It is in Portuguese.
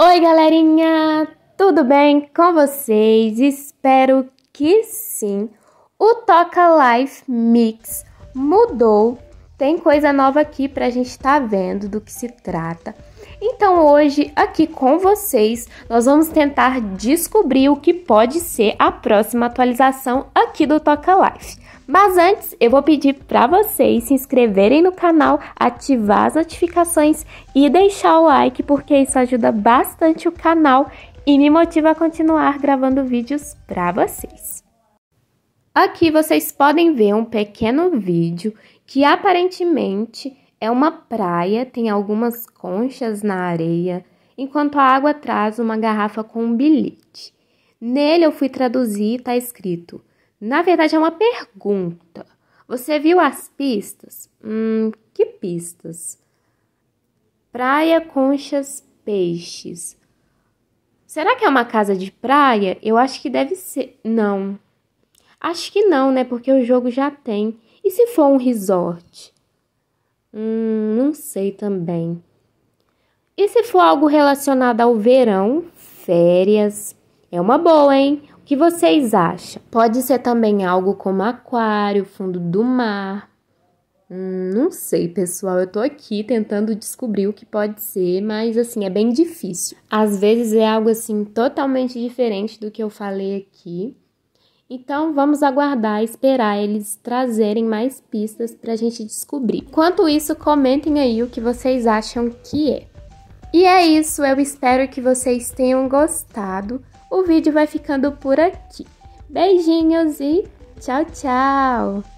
Oi, galerinha! Tudo bem com vocês? Espero que sim. O Toca Life Mix mudou. Tem coisa nova aqui pra gente estar tá vendo do que se trata. Então, hoje, aqui com vocês, nós vamos tentar descobrir o que pode ser a próxima atualização aqui do Toca Life. Mas antes, eu vou pedir para vocês se inscreverem no canal, ativar as notificações e deixar o like, porque isso ajuda bastante o canal e me motiva a continuar gravando vídeos para vocês. Aqui vocês podem ver um pequeno vídeo que aparentemente é uma praia, tem algumas conchas na areia, enquanto a água traz uma garrafa com um bilhete. Nele eu fui traduzir e está escrito na verdade, é uma pergunta. Você viu as pistas? Hum, que pistas? Praia, conchas, peixes. Será que é uma casa de praia? Eu acho que deve ser. Não. Acho que não, né? Porque o jogo já tem. E se for um resort? Hum, não sei também. E se for algo relacionado ao verão, férias? É uma boa, hein? que vocês acham? Pode ser também algo como aquário, fundo do mar. Hum, não sei, pessoal. Eu tô aqui tentando descobrir o que pode ser, mas assim, é bem difícil. Às vezes é algo assim totalmente diferente do que eu falei aqui. Então vamos aguardar, esperar eles trazerem mais pistas para a gente descobrir. Enquanto isso, comentem aí o que vocês acham que é. E é isso, eu espero que vocês tenham gostado. O vídeo vai ficando por aqui. Beijinhos e tchau, tchau!